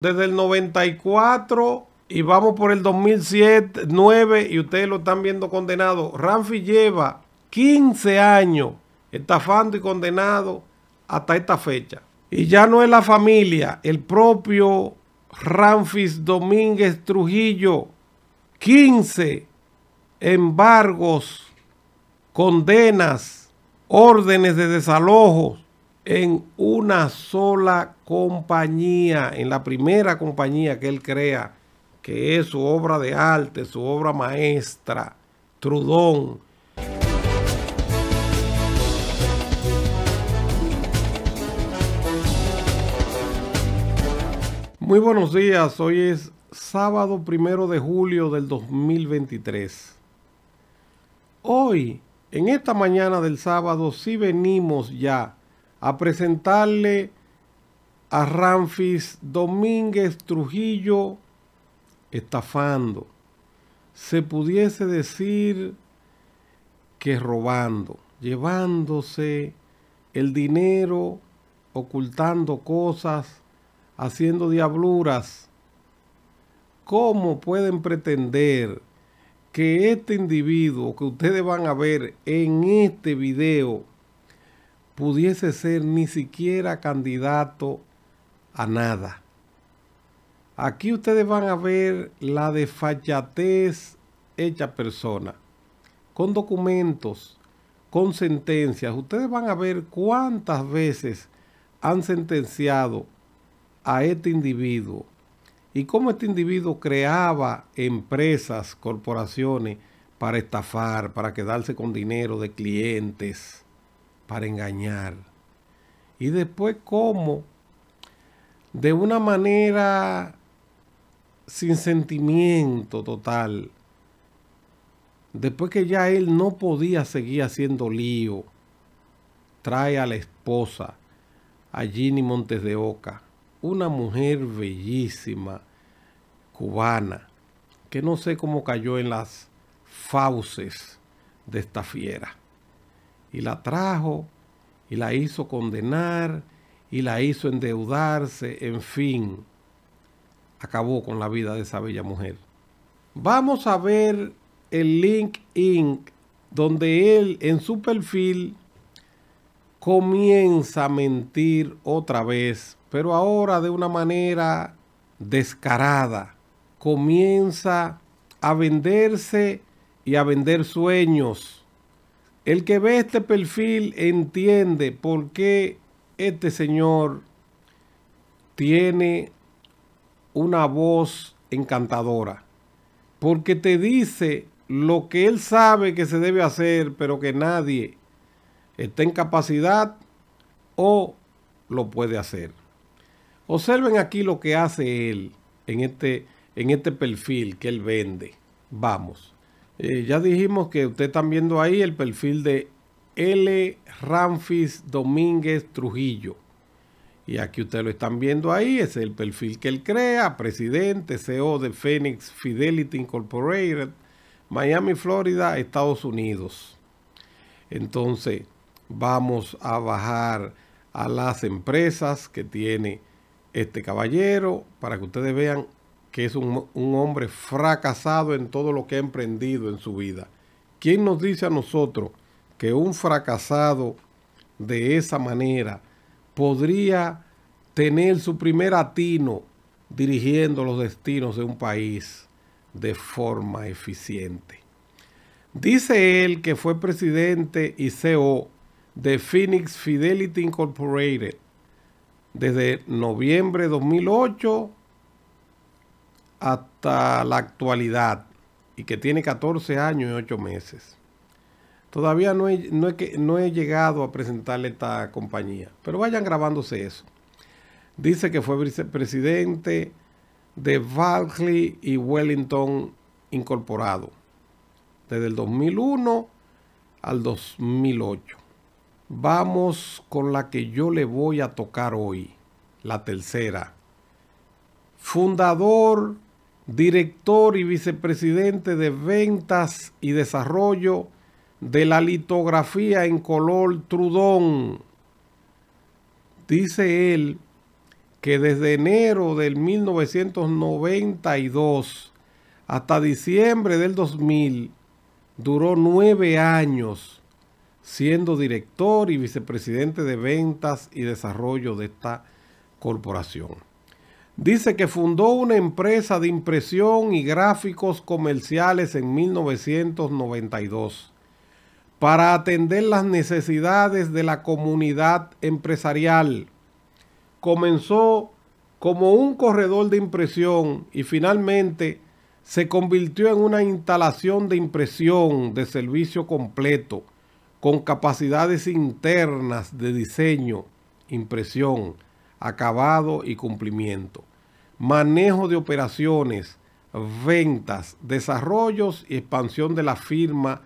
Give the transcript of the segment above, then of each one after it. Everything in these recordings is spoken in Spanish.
desde el 94 y vamos por el 2007, 9 y ustedes lo están viendo condenado. Ramfis lleva 15 años estafando y condenado hasta esta fecha. Y ya no es la familia, el propio Ramfis Domínguez Trujillo, 15 embargos, condenas, órdenes de desalojo en una sola compañía, en la primera compañía que él crea, que es su obra de arte, su obra maestra, Trudón. Muy buenos días, hoy es sábado primero de julio del 2023. Hoy, en esta mañana del sábado, sí venimos ya a presentarle a Ramfis Domínguez Trujillo estafando. Se pudiese decir que robando, llevándose el dinero, ocultando cosas, haciendo diabluras. ¿Cómo pueden pretender que este individuo que ustedes van a ver en este video pudiese ser ni siquiera candidato a nada. Aquí ustedes van a ver la desfachatez hecha persona, con documentos, con sentencias. Ustedes van a ver cuántas veces han sentenciado a este individuo y cómo este individuo creaba empresas, corporaciones para estafar, para quedarse con dinero de clientes para engañar. Y después cómo, de una manera sin sentimiento total, después que ya él no podía seguir haciendo lío, trae a la esposa, a Ginny Montes de Oca, una mujer bellísima, cubana, que no sé cómo cayó en las fauces de esta fiera y la trajo y la hizo condenar y la hizo endeudarse, en fin, acabó con la vida de esa bella mujer. Vamos a ver el Link Inc, donde él en su perfil comienza a mentir otra vez, pero ahora de una manera descarada. Comienza a venderse y a vender sueños el que ve este perfil entiende por qué este señor tiene una voz encantadora. Porque te dice lo que él sabe que se debe hacer, pero que nadie está en capacidad o lo puede hacer. Observen aquí lo que hace él en este, en este perfil que él vende. Vamos. Eh, ya dijimos que ustedes están viendo ahí el perfil de L. Ramfis Domínguez Trujillo. Y aquí ustedes lo están viendo ahí, es el perfil que él crea, presidente, CEO de Phoenix Fidelity Incorporated, Miami, Florida, Estados Unidos. Entonces, vamos a bajar a las empresas que tiene este caballero para que ustedes vean que es un, hombre fracasado en todo lo que ha emprendido en su vida. ¿Quién nos dice a nosotros que un fracasado de esa manera podría tener su primer atino dirigiendo los destinos de un país de forma eficiente? Dice él que fue presidente y CEO de Phoenix Fidelity Incorporated desde noviembre de 2008 hasta la actualidad y que tiene 14 años y 8 meses. Todavía no he, no, no he llegado a presentarle esta compañía, pero vayan grabándose eso. Dice que fue vicepresidente de Barclay y Wellington Incorporado desde el 2001 al 2008. Vamos con la que yo le voy a tocar hoy, la tercera. Fundador director y vicepresidente de ventas y desarrollo de la litografía en color Trudón. Dice él que desde enero del 1992 hasta diciembre del 2000 duró nueve años siendo director y vicepresidente de ventas y desarrollo de esta corporación. Dice que fundó una empresa de impresión y gráficos comerciales en 1992 para atender las necesidades de la comunidad empresarial. Comenzó como un corredor de impresión y finalmente se convirtió en una instalación de impresión de servicio completo con capacidades internas de diseño, impresión, acabado y cumplimiento. Manejo de operaciones, ventas, desarrollos y expansión de la firma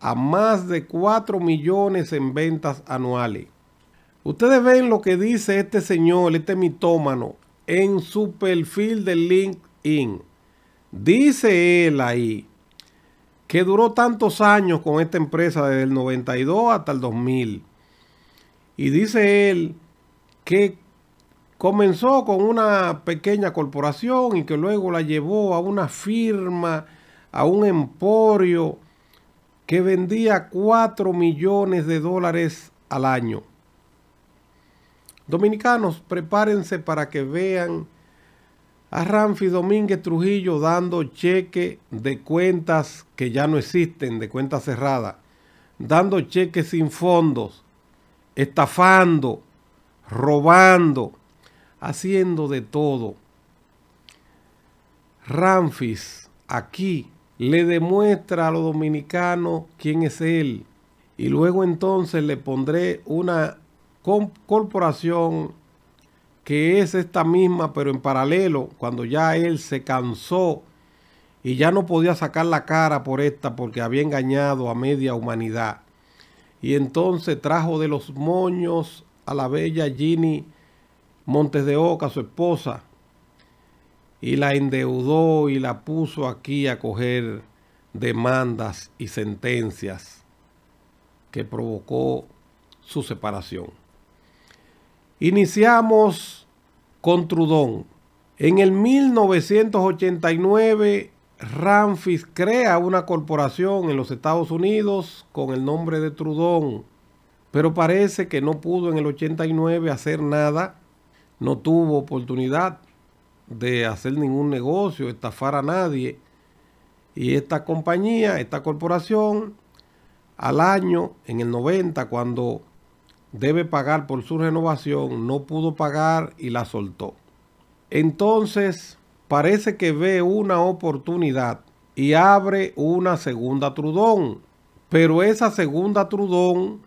a más de 4 millones en ventas anuales. Ustedes ven lo que dice este señor, este mitómano, en su perfil de LinkedIn. Dice él ahí que duró tantos años con esta empresa desde el 92 hasta el 2000. Y dice él que comenzó con una pequeña corporación y que luego la llevó a una firma, a un emporio que vendía 4 millones de dólares al año. Dominicanos, prepárense para que vean a Ramfi Domínguez Trujillo dando cheque de cuentas que ya no existen, de cuentas cerradas, dando cheques sin fondos, estafando, robando haciendo de todo. Ramfis aquí le demuestra a los dominicanos quién es él. Y luego entonces le pondré una corporación que es esta misma, pero en paralelo, cuando ya él se cansó y ya no podía sacar la cara por esta porque había engañado a media humanidad. Y entonces trajo de los moños a la bella Ginny Montes de Oca, su esposa, y la endeudó y la puso aquí a coger demandas y sentencias que provocó su separación. Iniciamos con Trudón. En el 1989, Ramfis crea una corporación en los Estados Unidos con el nombre de Trudón, pero parece que no pudo en el 89 hacer nada no tuvo oportunidad de hacer ningún negocio, estafar a nadie. Y esta compañía, esta corporación, al año, en el 90, cuando debe pagar por su renovación, no pudo pagar y la soltó. Entonces, parece que ve una oportunidad y abre una segunda Trudón. Pero esa segunda Trudón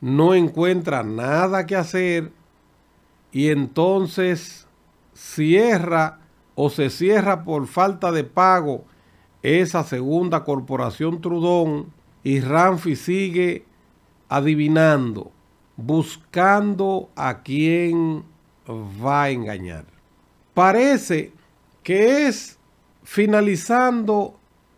no encuentra nada que hacer y entonces cierra o se cierra por falta de pago esa segunda corporación Trudón y Ramfis sigue adivinando, buscando a quién va a engañar. Parece que es finalizando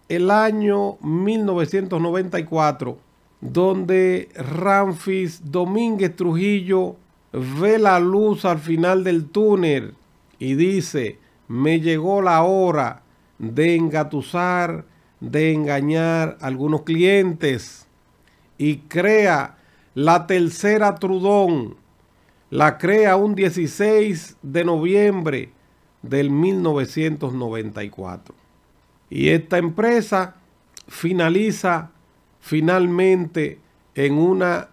el año 1994 donde Ramfis Domínguez Trujillo ve la luz al final del túnel y dice, me llegó la hora de engatusar, de engañar a algunos clientes y crea la tercera Trudón. La crea un 16 de noviembre del 1994. Y esta empresa finaliza finalmente en una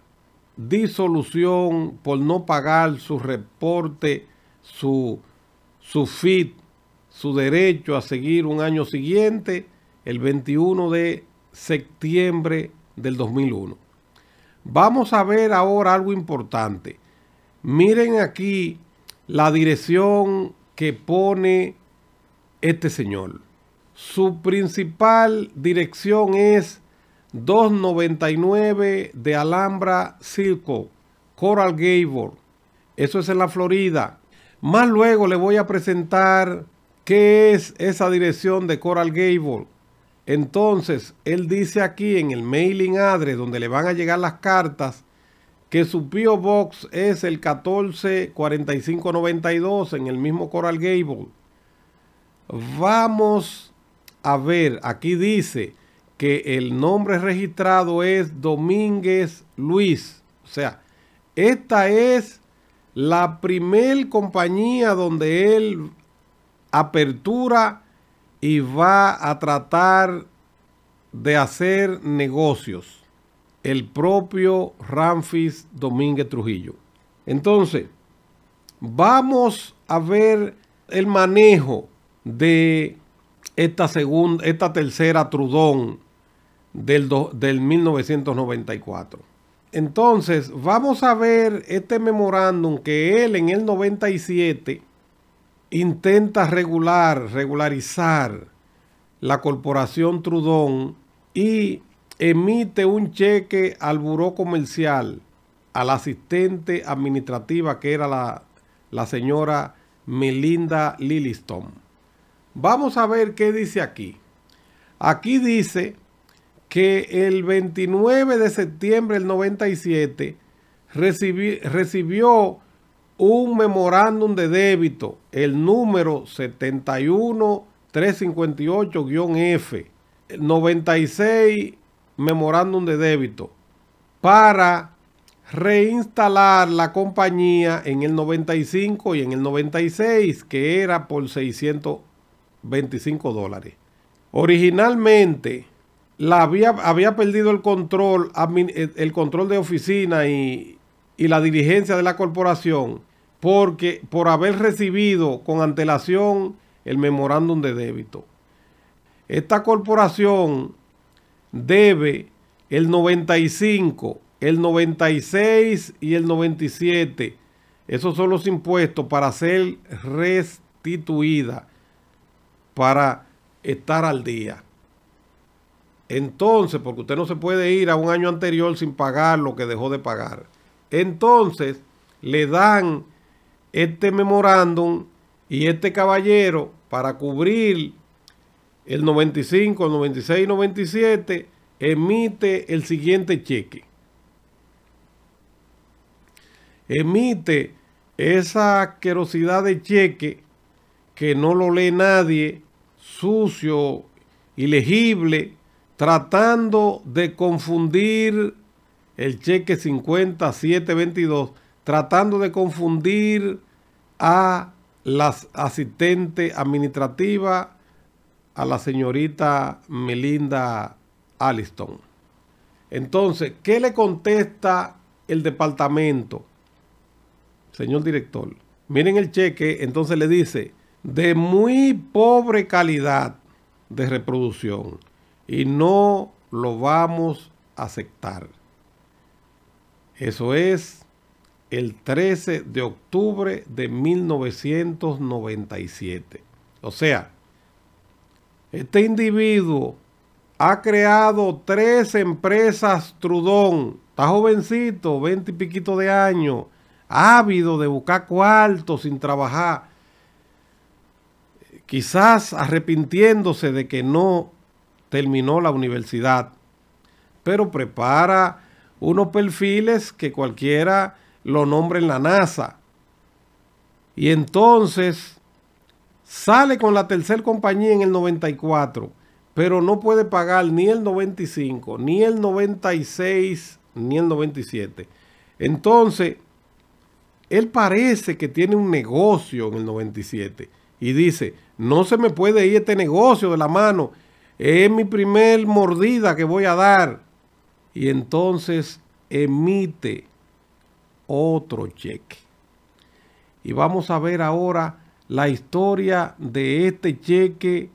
disolución por no pagar su reporte, su, su FIT, su derecho a seguir un año siguiente, el 21 de septiembre del 2001. Vamos a ver ahora algo importante. Miren aquí la dirección que pone este señor. Su principal dirección es 299 de Alhambra Circo, Coral Gable. Eso es en la Florida. Más luego le voy a presentar qué es esa dirección de Coral Gable. Entonces, él dice aquí en el mailing address donde le van a llegar las cartas que su P.O. Box es el 144592 en el mismo Coral Gable. Vamos a ver, aquí dice que el nombre registrado es Domínguez Luis. O sea, esta es la primer compañía donde él apertura y va a tratar de hacer negocios. El propio Ramfis Domínguez Trujillo. Entonces, vamos a ver el manejo de esta segunda, esta tercera Trudón del, 1994. Entonces, vamos a ver este memorándum que él en el 97 intenta regular, regularizar la corporación Trudón y emite un cheque al buró comercial, a la asistente administrativa que era la, la señora Melinda Lilliston. Vamos a ver qué dice aquí. Aquí dice que el 29 de septiembre del 97 recibió un memorándum de débito, el número 71358-F, 96 memorándum de débito, para reinstalar la compañía en el 95 y en el 96, que era por 625 dólares. Originalmente, la había, había perdido el control, el control de oficina y, la dirigencia de la corporación porque, por haber recibido con antelación el memorándum de débito. Esta corporación debe el 95, el 96 y el 97. Esos son los impuestos para ser restituida, para estar al día. Entonces, porque usted no se puede ir a un año anterior sin pagar lo que dejó de pagar. Entonces, le dan este memorándum y este caballero para cubrir el 95, 96 y 97, emite el siguiente cheque. Emite esa asquerosidad de cheque que no lo lee nadie, sucio, ilegible, tratando de confundir el cheque 5722, tratando de confundir a la asistente administrativa, a la señorita Melinda Alliston. Entonces, ¿qué le contesta el departamento? Señor director, miren el cheque, entonces le dice, de muy pobre calidad de reproducción y no lo vamos a aceptar. Eso es el 13 de octubre de 1997. O sea, este individuo ha creado tres empresas Trudón. Está jovencito, 20 y piquito de años, ávido de buscar cuarto sin trabajar. Quizás arrepintiéndose de que no terminó la universidad, pero prepara unos perfiles que cualquiera lo nombre en la NASA. Y entonces sale con la tercera compañía en el 94, pero no puede pagar ni el 95, ni el 96, ni el 97. Entonces, él parece que tiene un negocio en el 97 y dice, no se me puede ir este negocio de la mano es mi primer mordida que voy a dar. Y entonces emite otro cheque. Y vamos a ver ahora la historia de este cheque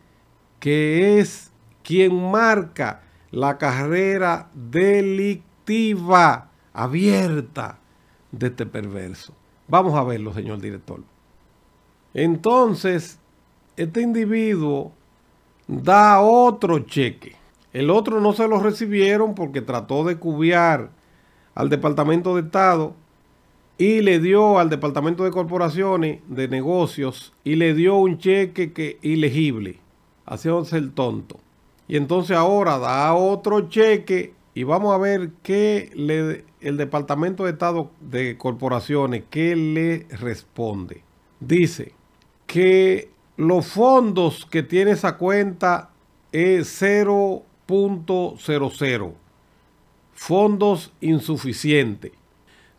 que es quien marca la carrera delictiva abierta de este perverso. Vamos a verlo, señor director. Entonces, este individuo da otro cheque. El otro no se lo recibieron porque trató de cubiar al Departamento de Estado y le dio al Departamento de Corporaciones de Negocios y le dio un cheque que ilegible, haciéndose el tonto. Y entonces ahora da otro cheque y vamos a ver qué le, el Departamento de Estado de Corporaciones, qué le responde. Dice que los fondos que tiene esa cuenta es 0.00. Fondos insuficientes.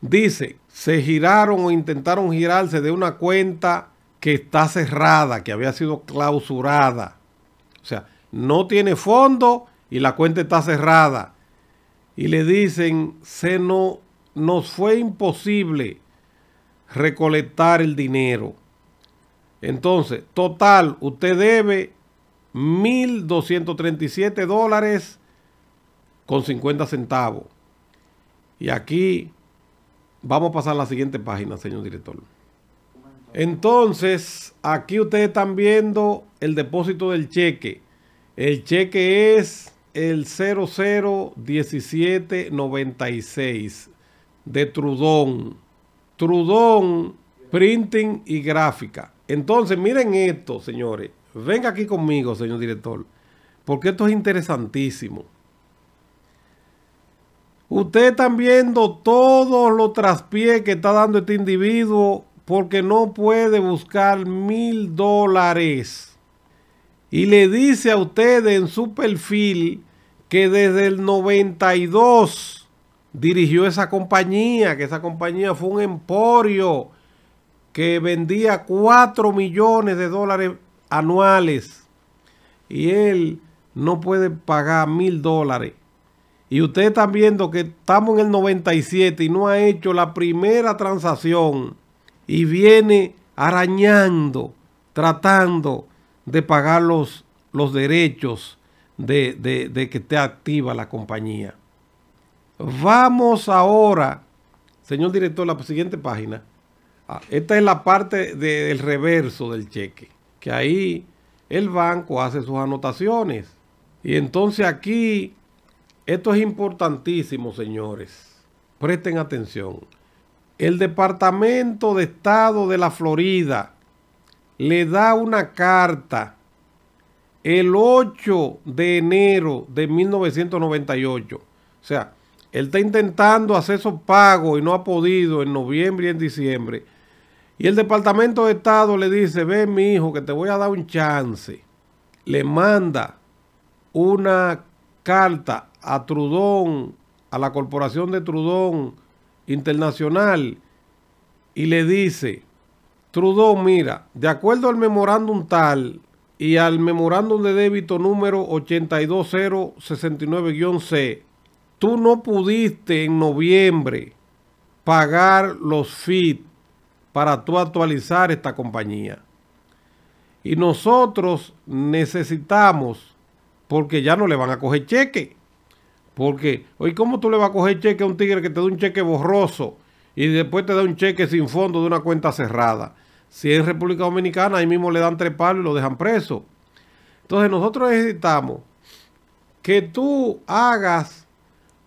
Dice, se giraron o intentaron girarse de una cuenta que está cerrada, que había sido clausurada. O sea, no tiene fondo y la cuenta está cerrada. Y le dicen, se nos fue imposible recolectar el dinero. Entonces, total, usted debe 1.237 dólares con 50 centavos. Y aquí vamos a pasar a la siguiente página, señor director. Entonces, aquí ustedes están viendo el depósito del cheque. El cheque es el 001796 de Trudón. Trudón printing y gráfica. Entonces, miren esto, señores. Venga aquí conmigo, señor director, porque esto es interesantísimo. Ustedes están viendo todos los traspiés que está dando este individuo porque no puede buscar mil dólares. Y le dice a ustedes en su perfil que desde el 92 dirigió esa compañía, que esa compañía fue un emporio que vendía 4 millones de dólares anuales y él no puede pagar mil dólares. Y ustedes están viendo que estamos en el 97 y no ha hecho la primera transacción y viene arañando, tratando de pagar los, los derechos de, de que esté activa la compañía. Vamos ahora, señor director, a la siguiente página. Ah, esta es la parte del reverso del cheque, que ahí el banco hace sus anotaciones. Y entonces aquí, esto es importantísimo, señores. Presten atención. El Departamento de Estado de la Florida le da una carta el 8 de enero de 1998. O sea, él está intentando hacer esos pagos y no ha podido en noviembre y en diciembre y el Departamento de Estado le dice, ve mi hijo que te voy a dar un chance. Le manda una carta a Trudón, a la Corporación de Trudón Internacional, y le dice, Trudón, mira, de acuerdo al memorándum tal y al memorándum de débito número 82069-C, tú no pudiste en noviembre pagar los FIT para tú actualizar esta compañía. Y nosotros necesitamos, porque ya no le van a coger cheque. Porque, hoy ¿cómo tú le vas a coger cheque a un tigre que te da un cheque borroso y después te da un cheque sin fondo de una cuenta cerrada? Si es República Dominicana, ahí mismo le dan tres palos y lo dejan preso. Entonces nosotros necesitamos que tú hagas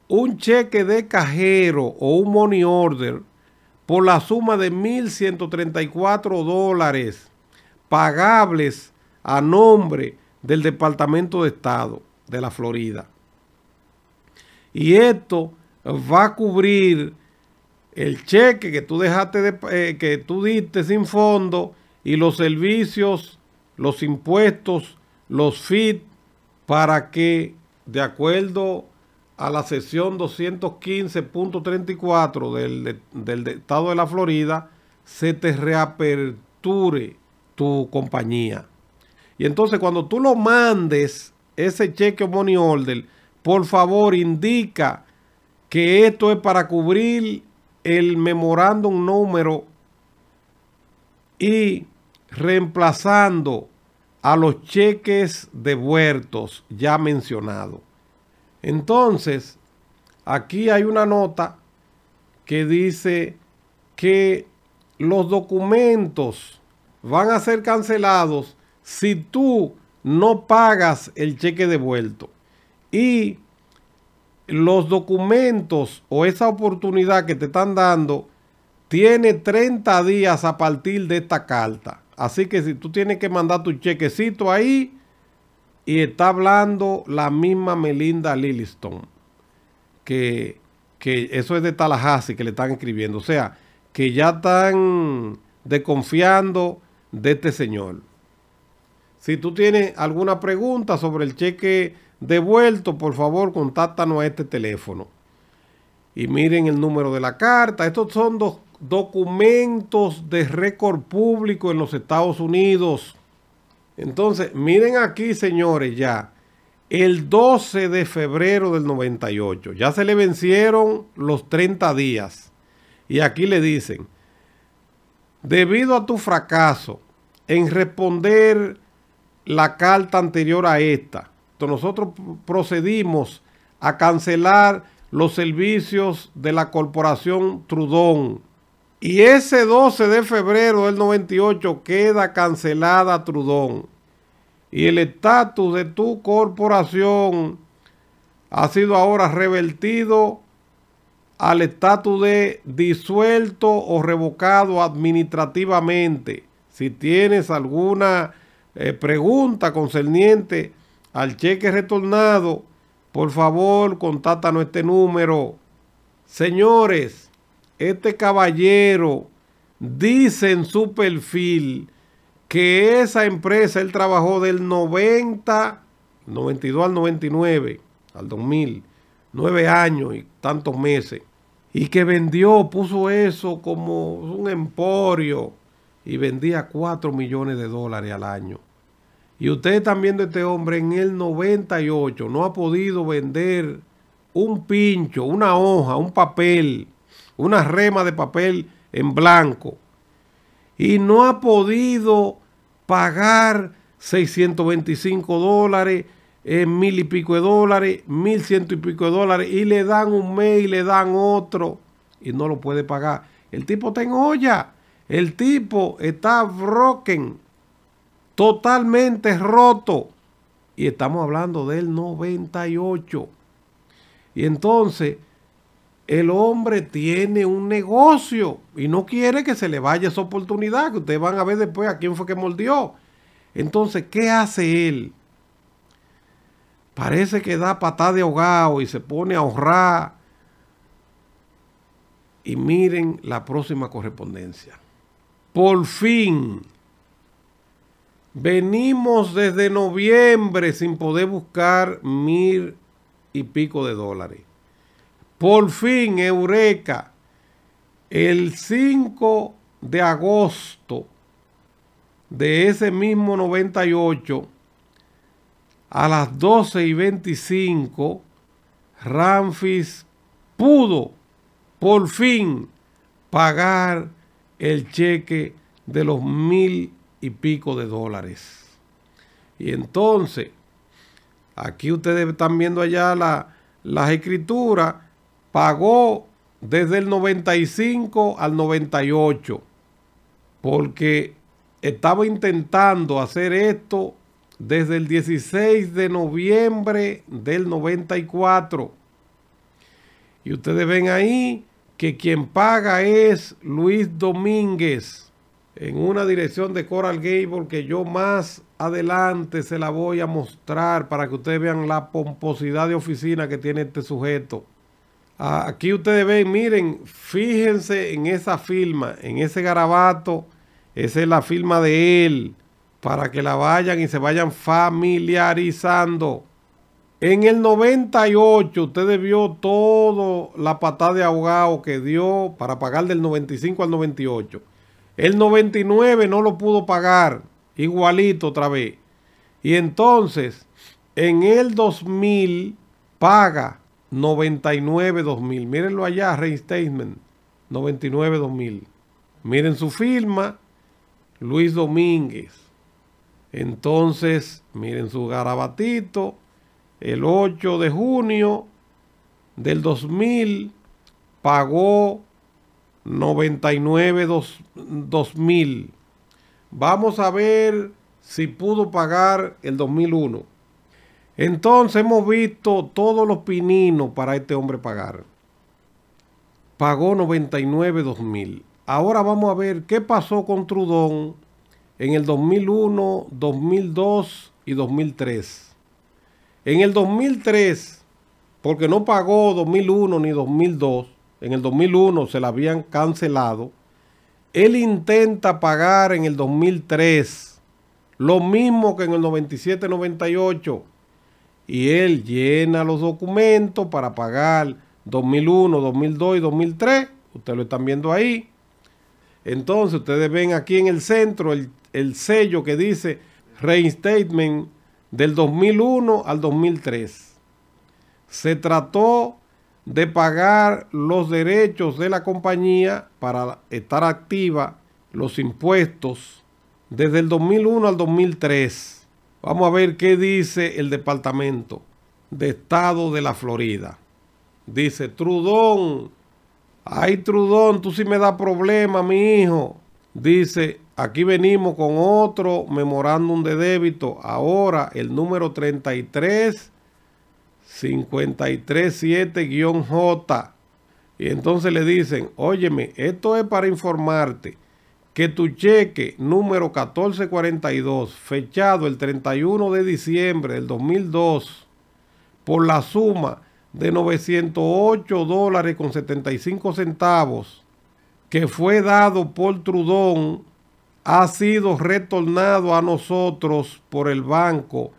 un cheque de cajero o un money order por la suma de 1.134 dólares pagables a nombre del Departamento de Estado de la Florida. Y esto va a cubrir el cheque que tú dejaste eh, que tú diste sin fondo y los servicios, los impuestos, los FIT para que de acuerdo a la sección 215.34 del, del estado de la Florida, se te reaperture tu compañía. Y entonces cuando tú lo mandes, ese cheque o money order, por favor indica que esto es para cubrir el memorándum número y reemplazando a los cheques devueltos ya mencionados. Entonces, aquí hay una nota que dice que los documentos van a ser cancelados si tú no pagas el cheque devuelto. Y los documentos o esa oportunidad que te están dando tiene 30 días a partir de esta carta. Así que si tú tienes que mandar tu chequecito ahí, y está hablando la misma Melinda Lilliston, que, que eso es de Tallahassee que le están escribiendo. O sea, que ya están desconfiando de este señor. Si tú tienes alguna pregunta sobre el cheque devuelto, por favor, contáctanos a este teléfono. Y miren el número de la carta. Estos son dos documentos de récord público en los Estados Unidos. Entonces, miren aquí, señores, ya. El 12 de febrero del 98. Ya se le vencieron los 30 días. Y aquí le dicen, debido a tu fracaso en responder la carta anterior a esta, nosotros procedimos a cancelar los servicios de la corporación Trudón y ese 12 de febrero del 98 queda cancelada Trudón. Y el estatus de tu corporación ha sido ahora revertido al estatus de disuelto o revocado administrativamente. Si tienes alguna eh, pregunta concerniente al cheque retornado, por favor, contáctanos este número. Señores, este caballero dice en su perfil que esa empresa él trabajó del 90, 92 al 99, al 2000, nueve años y tantos meses, y que vendió, puso eso como un emporio y vendía 4 millones de dólares al año. Y ustedes están viendo este hombre en el 98, no ha podido vender un pincho, una hoja, un papel una rema de papel en blanco y no ha podido pagar 625 dólares, eh, mil y pico de dólares, mil ciento y pico de dólares, y le dan un mes y le dan otro, y no lo puede pagar. El tipo está en olla, el tipo está broken, totalmente roto, y estamos hablando del 98. Y entonces, el hombre tiene un negocio y no quiere que se le vaya esa oportunidad, que ustedes van a ver después a quién fue que mordió. Entonces, ¿qué hace él? Parece que da patada de ahogado y se pone a ahorrar. Y miren la próxima correspondencia. Por fin, venimos desde noviembre sin poder buscar mil y pico de dólares. Por fin, Eureka, el 5 de agosto de ese mismo 98, a las 12 y 25, Ramfis pudo por fin pagar el cheque de los mil y pico de dólares. Y entonces, aquí ustedes están viendo allá las escrituras pagó desde el 95 al 98, porque estaba intentando hacer esto desde el 16 de noviembre del 94. Y ustedes ven ahí que quien paga es Luis Domínguez en una dirección de Coral Gable que yo más adelante se la voy a mostrar para que ustedes vean la pomposidad de oficina que tiene este sujeto. Aquí ustedes ven, miren, fíjense en esa firma, en ese garabato. Esa es la firma de él, para que la vayan y se vayan familiarizando. En el 98 ustedes vio todo la patada de ahogado que dio para pagar del 95 al 98. El 99 no lo pudo pagar, igualito otra vez. Y entonces, en el 2000 paga 99-2000. Mírenlo allá, Reinstatement. 99-2000. Miren su firma, Luis Domínguez. Entonces, miren su garabatito. El 8 de junio del 2000 pagó 99-2000. Vamos a ver si pudo pagar el 2001. Entonces hemos visto todos los pininos para este hombre pagar. Pagó 99 2000. Ahora vamos a ver qué pasó con Trudón en el 2001, 2002 y 2003. En el 2003, porque no pagó 2001 ni 2002, en el 2001 se la habían cancelado, él intenta pagar en el 2003 lo mismo que en el 97-98 y él llena los documentos para pagar 2001, 2002 y 2003. Ustedes lo están viendo ahí. Entonces ustedes ven aquí en el centro el, sello que dice reinstatement del 2001 al 2003. Se trató de pagar los derechos de la compañía para estar activa, los impuestos, desde el 2001 al 2003. Vamos a ver qué dice el Departamento de Estado de la Florida. Dice, Trudón, ay Trudón, tú sí me da problema, mi hijo. Dice, aquí venimos con otro memorándum de débito, ahora el número 33. 537-J. Y entonces le dicen, óyeme, esto es para informarte que tu cheque número 1442, fechado el 31 de diciembre del 2002, por la suma de 908 dólares con 75 centavos, que fue dado por Trudón, ha sido retornado a nosotros por el banco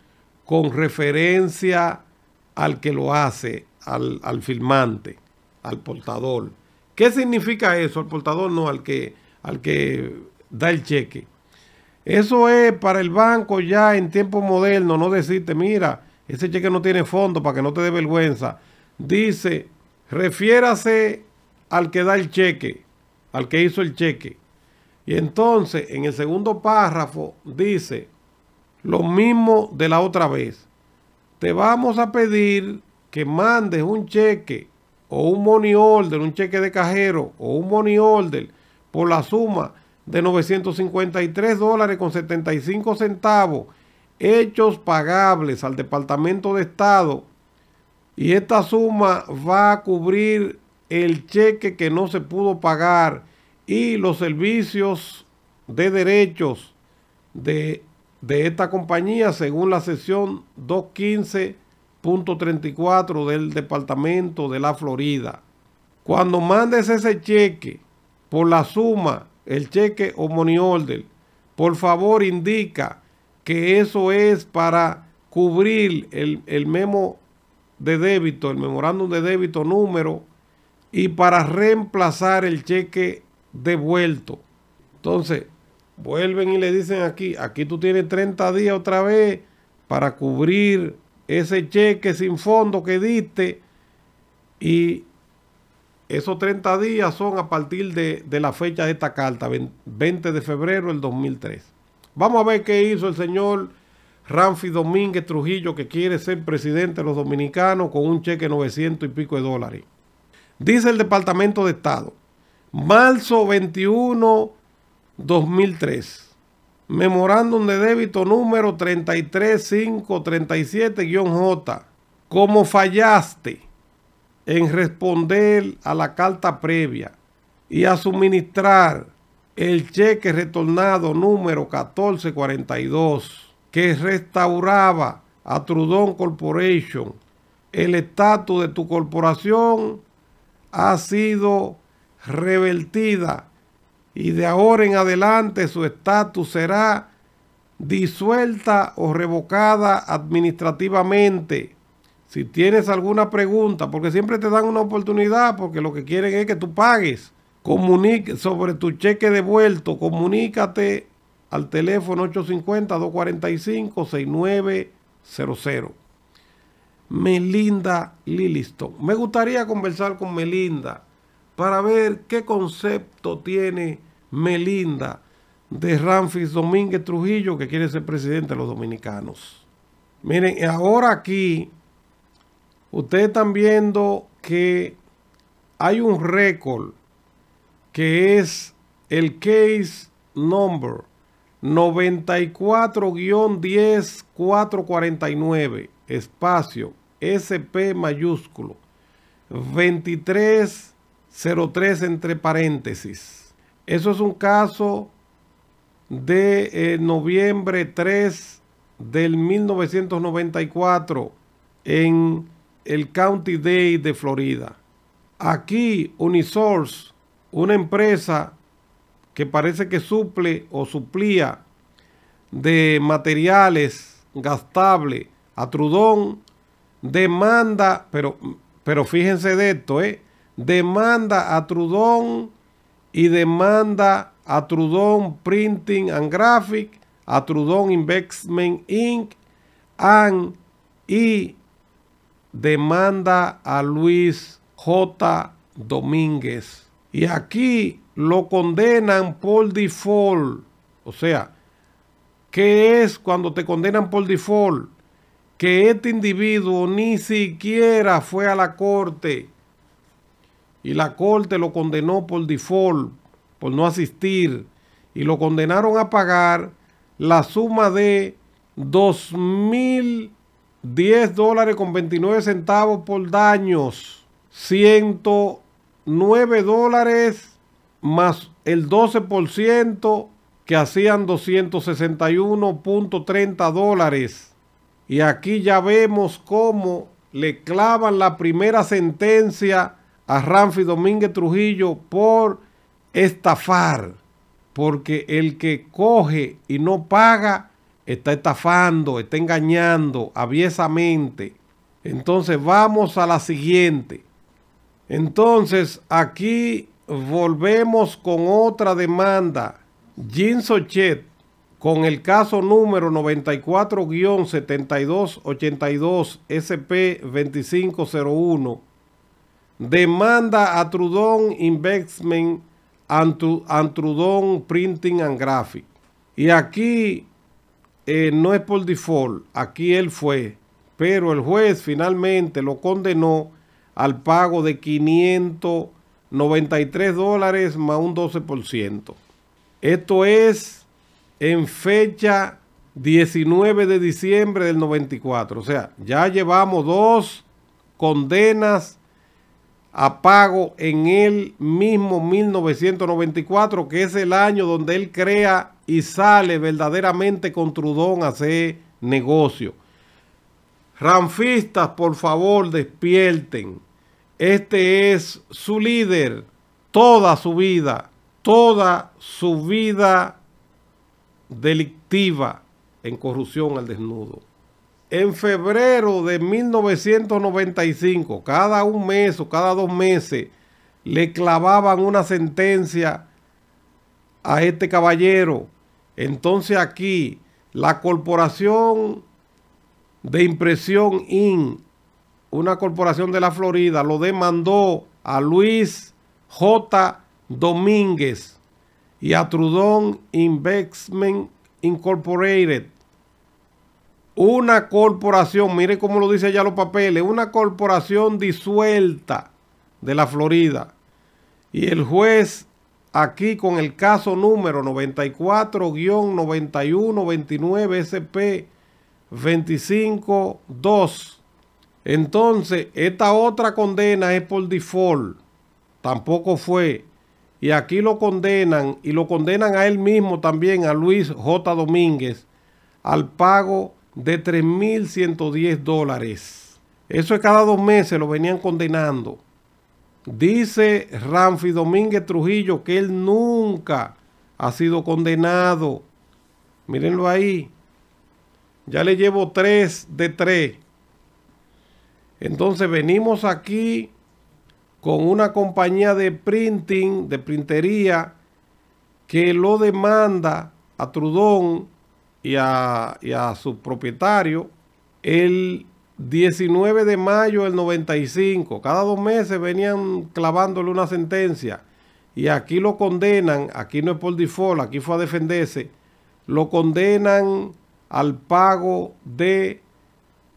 con referencia al que lo hace, al, al, firmante, al portador. ¿Qué significa eso? Al portador no, al que al que da el cheque. Eso es para el banco ya en tiempo moderno, no decirte, mira, ese cheque no tiene fondo para que no te dé vergüenza. Dice, refiérase al que da el cheque, al que hizo el cheque. Y entonces, en el segundo párrafo, dice, lo mismo de la otra vez. Te vamos a pedir que mandes un cheque o un money order, un cheque de cajero o un money order por la suma de 953 dólares con 75 centavos hechos pagables al Departamento de Estado. Y esta suma va a cubrir el cheque que no se pudo pagar y los servicios de derechos de, de esta compañía según la sección 215.34 del Departamento de la Florida. Cuando mandes ese cheque, por la suma, el cheque o money order, por favor indica que eso es para cubrir el, el memo de débito, el memorándum de débito número y para reemplazar el cheque devuelto. Entonces, vuelven y le dicen aquí, aquí tú tienes 30 días otra vez para cubrir ese cheque sin fondo que diste y esos 30 días son a partir de, la fecha de esta carta, 20 de febrero del 2003. Vamos a ver qué hizo el señor Ramfi Domínguez Trujillo, que quiere ser presidente de los dominicanos con un cheque de 900 y pico de dólares. Dice el Departamento de Estado, marzo 21, 2003. Memorándum de débito número 33537-J. Como fallaste en responder a la carta previa y a suministrar el cheque retornado número 1442 que restauraba a Trudon Corporation el estatus de tu corporación ha sido revertida y de ahora en adelante su estatus será disuelta o revocada administrativamente si tienes alguna pregunta, porque siempre te dan una oportunidad, porque lo que quieren es que tú pagues. Comunique sobre tu cheque devuelto, comunícate al teléfono 850-245-6900. Melinda Lilliston... Me gustaría conversar con Melinda para ver qué concepto tiene Melinda de Ramfis Domínguez Trujillo, que quiere ser presidente de los dominicanos. Miren, ahora aquí ustedes están viendo que hay un récord que es el case number 94-10449, espacio, SP mayúsculo, 2303 entre paréntesis. Eso es un caso de eh, noviembre 3 del 1994 en el County Day de Florida. Aquí Unisource, una empresa que parece que suple o suplía de materiales gastables a Trudón, demanda, pero, pero fíjense de esto, ¿eh? demanda a Trudón y demanda a Trudón Printing and Graphic, a Trudón Investment Inc., and y demanda a Luis J. Domínguez. Y aquí lo condenan por default. O sea, ¿qué es cuando te condenan por default? Que este individuo ni siquiera fue a la corte. Y la corte lo condenó por default, por no asistir. Y lo condenaron a pagar la suma de 2.000. mil 10 dólares con 29 centavos por daños, 109 dólares más el 12% que hacían 261.30 dólares. Y aquí ya vemos cómo le clavan la primera sentencia a Ramfi Domínguez Trujillo por estafar. Porque el que coge y no paga está estafando, está engañando aviesamente. Entonces vamos a la siguiente. Entonces aquí volvemos con otra demanda. Jean Sochet con el caso número 94-7282 SP2501 demanda a Trudon Investment and Trudon Printing and Graphic. Y aquí eh, no es por default, aquí él fue, pero el juez finalmente lo condenó al pago de 593 dólares más un 12%. Esto es en fecha 19 de diciembre del 94. O sea, ya llevamos dos condenas a pago en el mismo 1994, que es el año donde él crea y sale verdaderamente con Trudón a hacer negocio. Ranfistas, por favor, despierten. Este es su líder toda su vida, toda su vida delictiva en corrupción al desnudo. En febrero de 1995, cada un mes o cada dos meses, le clavaban una sentencia a este caballero entonces aquí la corporación de impresión IN, una corporación de la Florida, lo demandó a Luis J. Domínguez y a Trudon Investment Incorporated. Una corporación, mire cómo lo dice allá los papeles, una corporación disuelta de la Florida. Y el juez aquí con el caso número 94-9129-SP-25-2. Entonces, esta otra condena es por default. Tampoco fue. Y aquí lo condenan y lo condenan a él mismo también, a Luis J. Domínguez, al pago de 3.110 dólares. Eso es cada dos meses lo venían condenando. Dice Ramfi Domínguez Trujillo que él nunca ha sido condenado. Mírenlo ahí. Ya le llevo tres de tres. Entonces venimos aquí con una compañía de printing, de printería, que lo demanda a Trudón y a, y a su propietario. El 19 de mayo del 95. Cada dos meses venían clavándole una sentencia. Y aquí lo condenan, aquí no es por default, aquí fue a defenderse. Lo condenan al pago de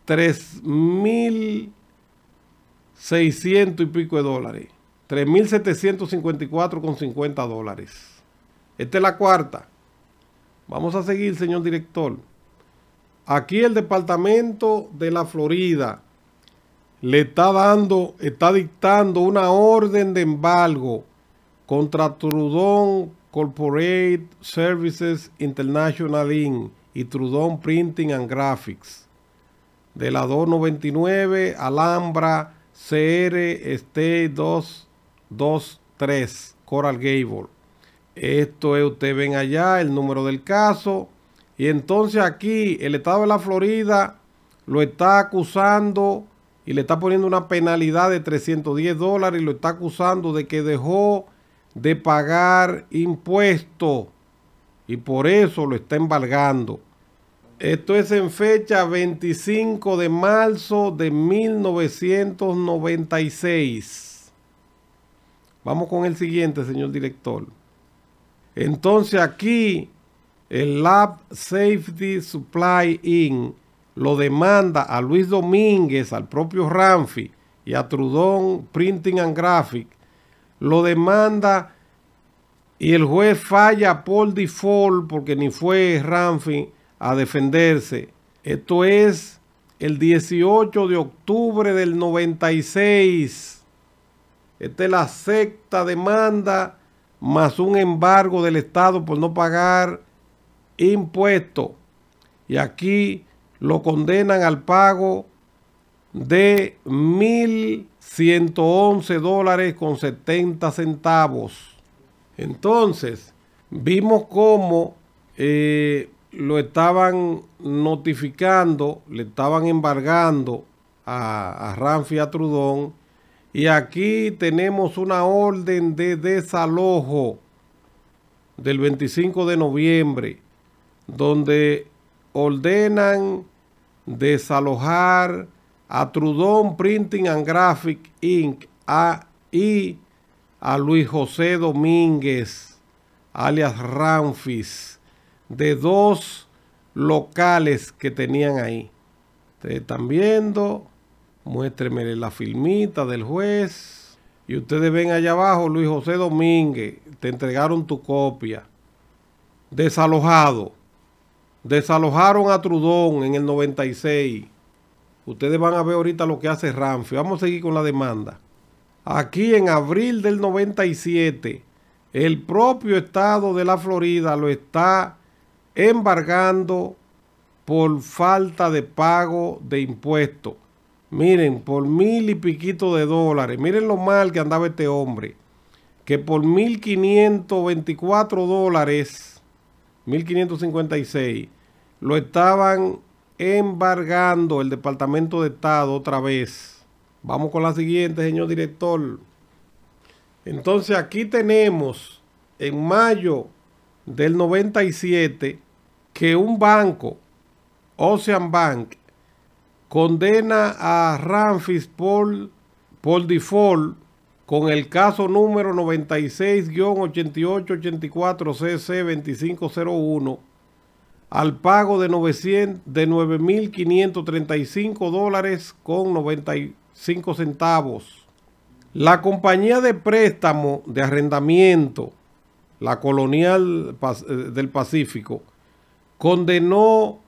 3.600 y pico de dólares. 3.754,50 dólares. Esta es la cuarta. Vamos a seguir, señor director aquí el departamento de la Florida le está dando, está dictando una orden de embargo contra Trudon Corporate Services International Inc. y Trudon Printing and Graphics de la 299 Alhambra CR State 223 Coral Gable. Esto es, usted ven allá el número del caso y entonces aquí el estado de la Florida lo está acusando y le está poniendo una penalidad de 310 dólares y lo está acusando de que dejó de pagar impuestos y por eso lo está embargando. Esto es en fecha 25 de marzo de 1996. Vamos con el siguiente, señor director. Entonces aquí el Lab Safety Supply Inc. lo demanda a Luis Domínguez, al propio Ramfi y a Trudón Printing and Graphic, lo demanda y el juez falla por default porque ni fue Ramfi a defenderse. Esto es el 18 de octubre del 96. Esta es la sexta demanda más un embargo del Estado por no pagar impuesto. Y aquí lo condenan al pago de 1.111 dólares con 70 centavos. Entonces, vimos cómo eh, lo estaban notificando, le estaban embargando a, a a Trudón. Y aquí tenemos una orden de desalojo del 25 de noviembre donde ordenan desalojar a Trudón Printing and Graphic Inc. A, y a Luis José Domínguez, alias Ramfis, de dos locales que tenían ahí. Ustedes están viendo, muéstreme la filmita del juez. Y ustedes ven allá abajo, Luis José Domínguez, te entregaron tu copia. Desalojado. Desalojaron a Trudón en el 96. Ustedes van a ver ahorita lo que hace Ramfio. Vamos a seguir con la demanda. Aquí en abril del 97, el propio estado de la Florida lo está embargando por falta de pago de impuestos. Miren, por mil y piquito de dólares. Miren lo mal que andaba este hombre. Que por mil quinientos veinticuatro dólares 1556, lo estaban embargando el Departamento de Estado otra vez. Vamos con la siguiente, señor director. Entonces aquí tenemos en mayo del 97 que un banco, Ocean Bank, condena a Ramfis por, por default con el caso número 96-8884-CC2501 al pago de, de 9.535 dólares con 95 centavos. La compañía de préstamo de arrendamiento, la colonial eh, del Pacífico, condenó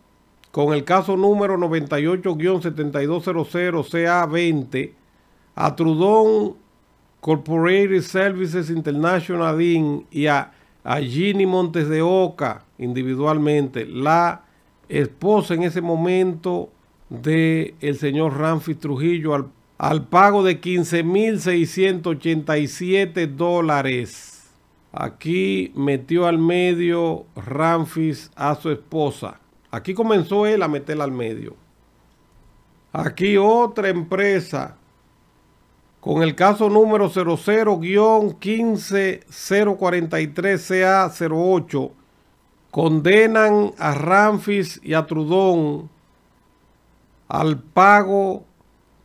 con el caso número 98-7200 CA20 a Trudón ...Corporated Services International Inc. y a, Ginny Montes de Oca individualmente, la esposa en ese momento del el señor Ramfis Trujillo al, al pago de 15.687 dólares. Aquí metió al medio Ramfis a su esposa. Aquí comenzó él a meterla al medio. Aquí otra empresa con el caso número 00-15043CA08, condenan a Ramfis y a Trudón al pago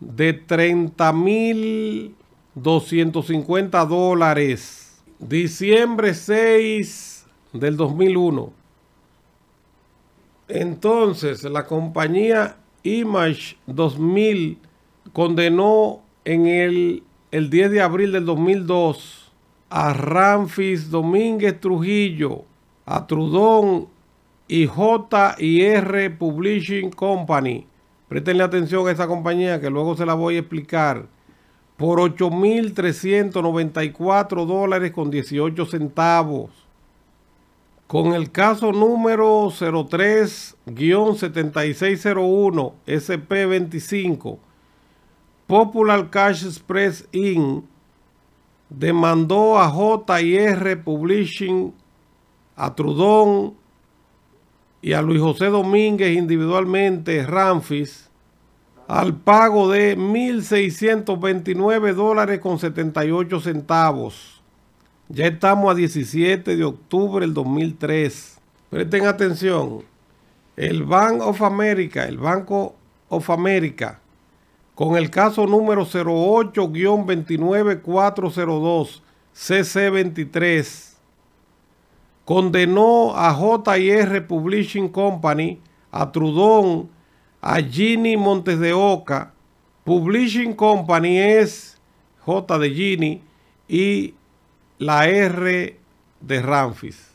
de 30.250 dólares. Diciembre 6 del 2001. Entonces, la compañía Image 2000 condenó en el, 10 de abril del 2002 a Ramfis Domínguez Trujillo, a Trudón y JIR Publishing Company. Prestenle atención a esa compañía que luego se la voy a explicar. Por 8.394 dólares con 18 centavos. Con el caso número 03-7601 SP25 Popular Cash Express Inc. demandó a J&R Publishing, a Trudón y a Luis José Domínguez individualmente, Ramfis, al pago de 1.629 dólares con 78 centavos. Ya estamos a 17 de octubre del 2003. Presten atención. El Bank of America, el Banco of America, con el caso número 08-29402 CC23, condenó a JR Publishing Company, a Trudón, a Gini Montes de Oca. Publishing Company es J de Gini y la R de Ramfis.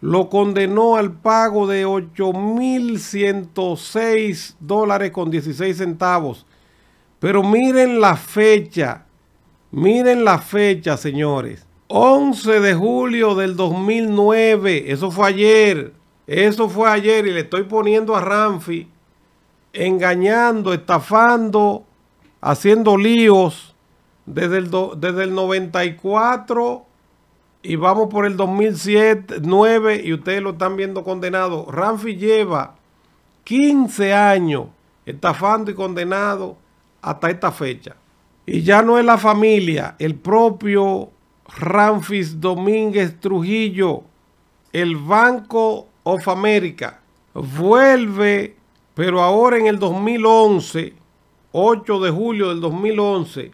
Lo condenó al pago de 8.106 dólares con 16 centavos pero miren la fecha, miren la fecha, señores. 11 de julio del 2009, eso fue ayer, eso fue ayer y le estoy poniendo a Ramfi engañando, estafando, haciendo líos desde el, desde el 94 y vamos por el 2007, 9 y ustedes lo están viendo condenado. Ramfi lleva 15 años estafando y condenado hasta esta fecha. Y ya no es la familia, el propio Ramfis Domínguez Trujillo, el Banco of America, vuelve, pero ahora en el 2011, 8 de julio del 2011,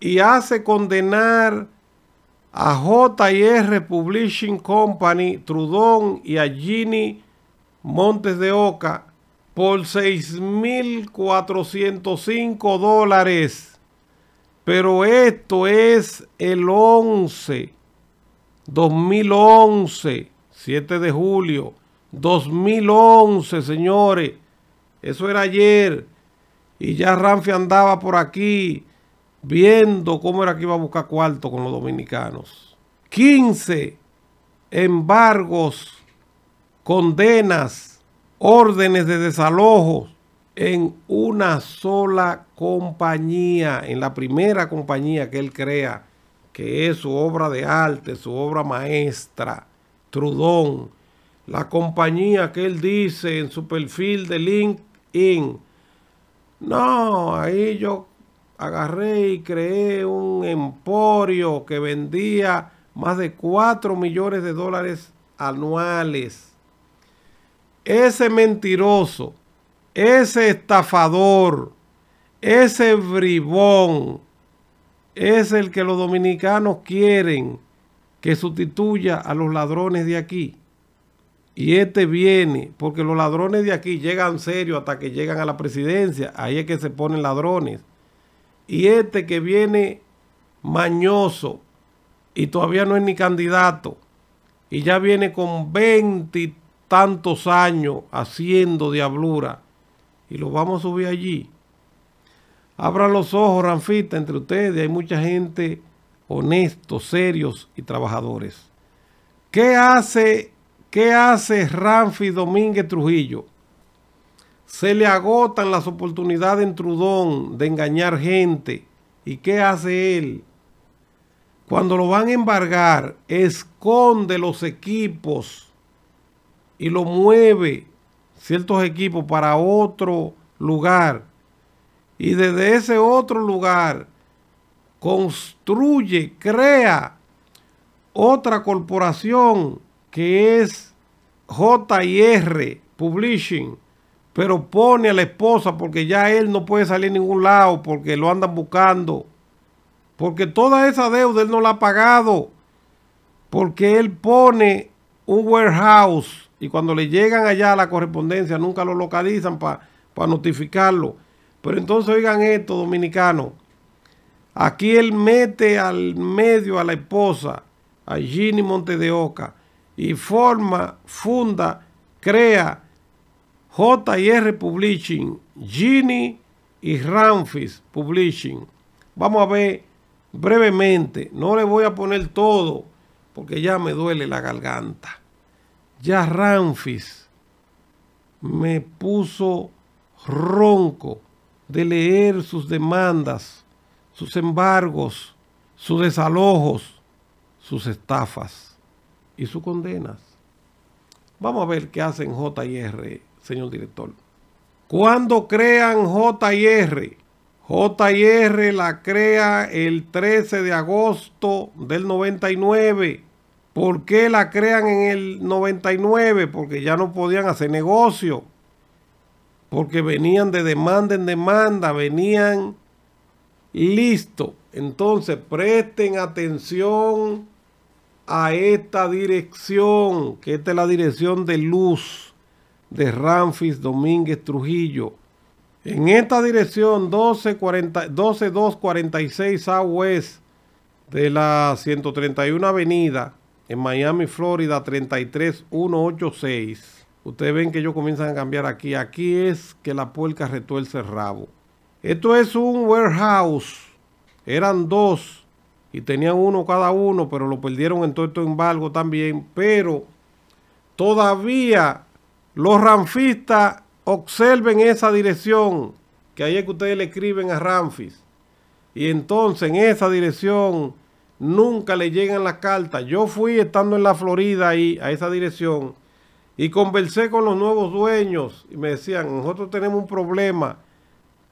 y hace condenar a JR Publishing Company, Trudón y a Gini Montes de Oca por 6.405 dólares. Pero esto es el 11, 2011, 7 de julio, 2011, señores. Eso era ayer. Y ya Ramfi andaba por aquí viendo cómo era que iba a buscar cuarto con los dominicanos. 15 embargos, condenas órdenes de desalojo en una sola compañía, en la primera compañía que él crea, que es su obra de arte, su obra maestra, Trudón. La compañía que él dice en su perfil de LinkedIn. No, ahí yo agarré y creé un emporio que vendía más de 4 millones de dólares anuales ese mentiroso, ese estafador, ese bribón, es el que los dominicanos quieren que sustituya a los ladrones de aquí. Y este viene, porque los ladrones de aquí llegan serio hasta que llegan a la presidencia. Ahí es que se ponen ladrones. Y este que viene mañoso y todavía no es ni candidato. Y ya viene con 23 tantos años haciendo diablura y lo vamos a subir allí. Abran los ojos, Ranfita, entre ustedes. Hay mucha gente honestos, serios y trabajadores. ¿Qué hace, qué hace Ramfi Domínguez Trujillo? Se le agotan las oportunidades en Trudón de engañar gente. ¿Y qué hace él? Cuando lo van a embargar, esconde los equipos y lo mueve ciertos equipos para otro lugar. Y desde ese otro lugar construye, crea otra corporación que es JR Publishing, pero pone a la esposa porque ya él no puede salir a ningún lado porque lo andan buscando. Porque toda esa deuda él no la ha pagado. Porque él pone un warehouse y cuando le llegan allá la correspondencia nunca lo localizan para notificarlo. Pero entonces oigan esto, dominicano. Aquí él mete al medio a la esposa, a Ginny Monte de Oca, y forma, funda, crea JR Publishing, Ginny y Ramfis Publishing. Vamos a ver brevemente, no le voy a poner todo porque ya me duele la garganta. Ya Ramfis me puso ronco de leer sus demandas, sus embargos, sus desalojos, sus estafas y sus condenas. Vamos a ver qué hacen J.R. señor director. Cuando crean J.R. J.R. la crea el 13 de agosto del 99 ¿Por qué la crean en el 99? Porque ya no podían hacer negocio. Porque venían de demanda en demanda, venían listo. Entonces presten atención a esta dirección, que esta es la dirección de luz de Ramfis Domínguez Trujillo. En esta dirección 1240, a West de la 131 Avenida en Miami, Florida 33186. Ustedes ven que ellos comienzan a cambiar aquí. Aquí es que la puerca retuerce el rabo. Esto es un warehouse. Eran dos y tenían uno cada uno, pero lo perdieron en todo esto embargo también. Pero todavía los ranfistas observen esa dirección. Que ahí es que ustedes le escriben a Ramfis. Y entonces en esa dirección nunca le llegan las cartas. Yo fui estando en la Florida ahí, a esa dirección, y conversé con los nuevos dueños y me decían, nosotros tenemos un problema.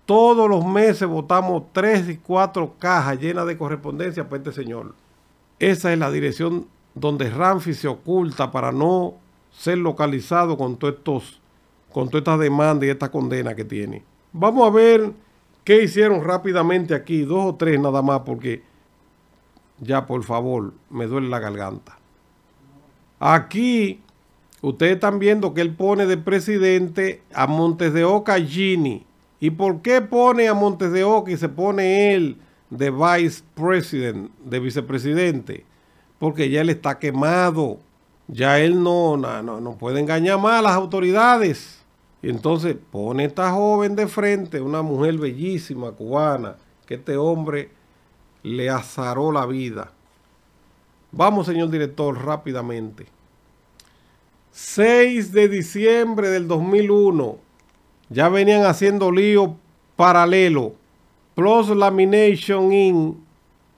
Todos los meses votamos tres y cuatro cajas llenas de correspondencia para este señor. Esa es la dirección donde Ramfi se oculta para no ser localizado con todos con todas estas demandas y esta condena que tiene. Vamos a ver qué hicieron rápidamente aquí, dos o tres nada más, porque ya por favor, me duele la garganta. Aquí, ustedes están viendo que él pone de presidente a Montes de Oca Gini. ¿Y por qué pone a Montes de Oca y se pone él de vice de vicepresidente? Porque ya él está quemado. Ya él no, no, no puede engañar más a las autoridades. Y entonces pone a esta joven de frente, una mujer bellísima cubana, que este hombre le azaró la vida. Vamos, señor director, rápidamente. 6 de diciembre del 2001. Ya venían haciendo lío paralelo. Plus Lamination Inc.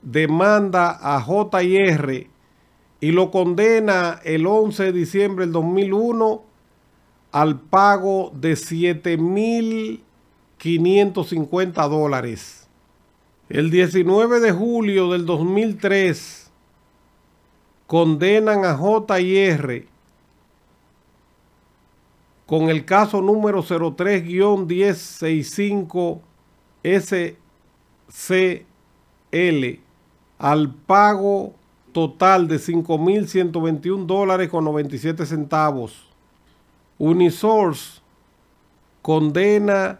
demanda a JR y lo condena el 11 de diciembre del 2001 al pago de 7.550 dólares. El 19 de julio del 2003 condenan a J.R. con el caso número 03-1065-SCL al pago total de 5.121 dólares con 97 centavos. Unisource condena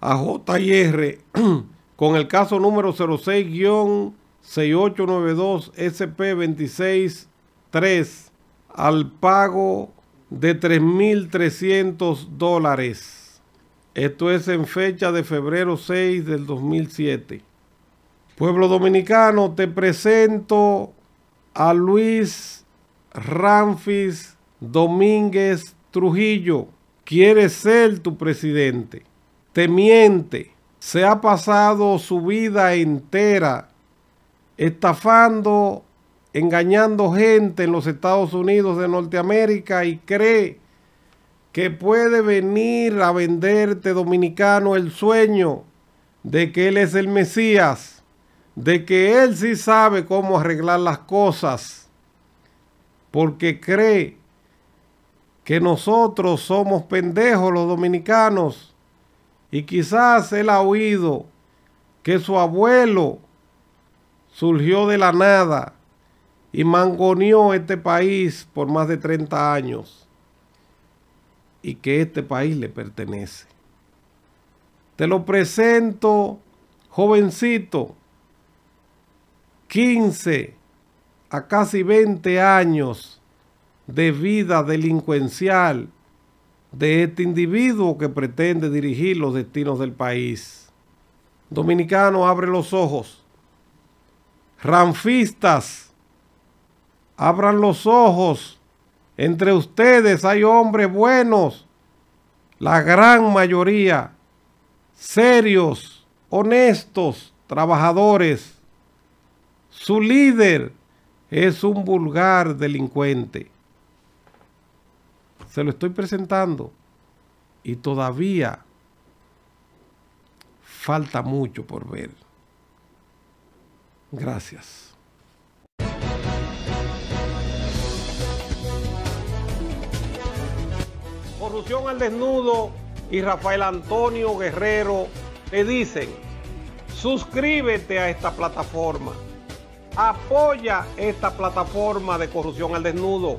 a J.R con el caso número 06-6892-SP263 al pago de 3.300 dólares. Esto es en fecha de febrero 6 del 2007. Pueblo Dominicano, te presento a Luis Ramfis Domínguez Trujillo. Quiere ser tu presidente. Te miente se ha pasado su vida entera estafando, engañando gente en los Estados Unidos de Norteamérica y cree que puede venir a venderte dominicano el sueño de que él es el Mesías, de que él sí sabe cómo arreglar las cosas, porque cree que nosotros somos pendejos los dominicanos y quizás él ha oído que su abuelo surgió de la nada y mangoneó este país por más de 30 años y que este país le pertenece. Te lo presento, jovencito, 15 a casi 20 años de vida delincuencial de este individuo que pretende dirigir los destinos del país. Dominicano, abre los ojos. Ranfistas, abran los ojos. Entre ustedes hay hombres buenos, la gran mayoría, serios, honestos, trabajadores. Su líder es un vulgar delincuente. Se lo estoy presentando y todavía falta mucho por ver. Gracias. Corrupción al desnudo y Rafael Antonio Guerrero te dicen, suscríbete a esta plataforma, apoya esta plataforma de Corrupción al desnudo